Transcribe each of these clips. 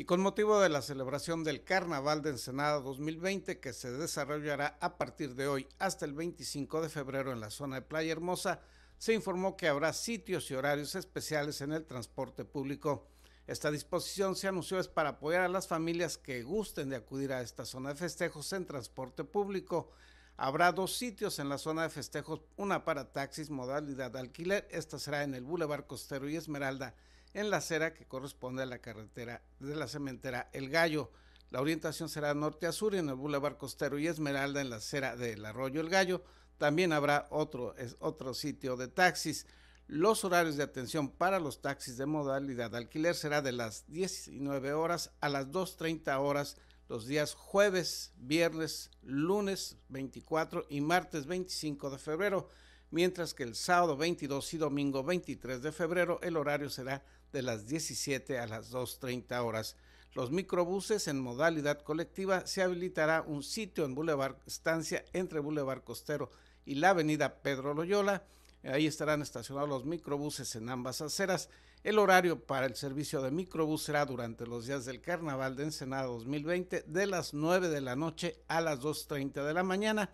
Y con motivo de la celebración del Carnaval de Ensenada 2020 que se desarrollará a partir de hoy hasta el 25 de febrero en la zona de Playa Hermosa, se informó que habrá sitios y horarios especiales en el transporte público. Esta disposición se anunció es para apoyar a las familias que gusten de acudir a esta zona de festejos en transporte público. Habrá dos sitios en la zona de festejos, una para taxis modalidad de alquiler, esta será en el Boulevard Costero y Esmeralda, en la acera que corresponde a la carretera de la cementera El Gallo. La orientación será norte a sur en el Boulevard Costero y Esmeralda en la acera del Arroyo El Gallo. También habrá otro, es otro sitio de taxis. Los horarios de atención para los taxis de modalidad de alquiler será de las 19 horas a las 2.30 horas los días jueves, viernes, lunes 24 y martes 25 de febrero mientras que el sábado 22 y domingo 23 de febrero el horario será de las 17 a las 2.30 horas. Los microbuses en modalidad colectiva se habilitará un sitio en Boulevard Estancia entre Boulevard Costero y la Avenida Pedro Loyola. Ahí estarán estacionados los microbuses en ambas aceras. El horario para el servicio de microbús será durante los días del Carnaval de Ensenada 2020 de las 9 de la noche a las 2.30 de la mañana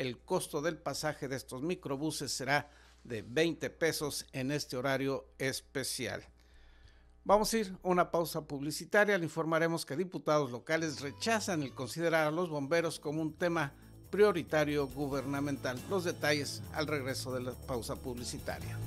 el costo del pasaje de estos microbuses será de 20 pesos en este horario especial. Vamos a ir a una pausa publicitaria. Le informaremos que diputados locales rechazan el considerar a los bomberos como un tema prioritario gubernamental. Los detalles al regreso de la pausa publicitaria.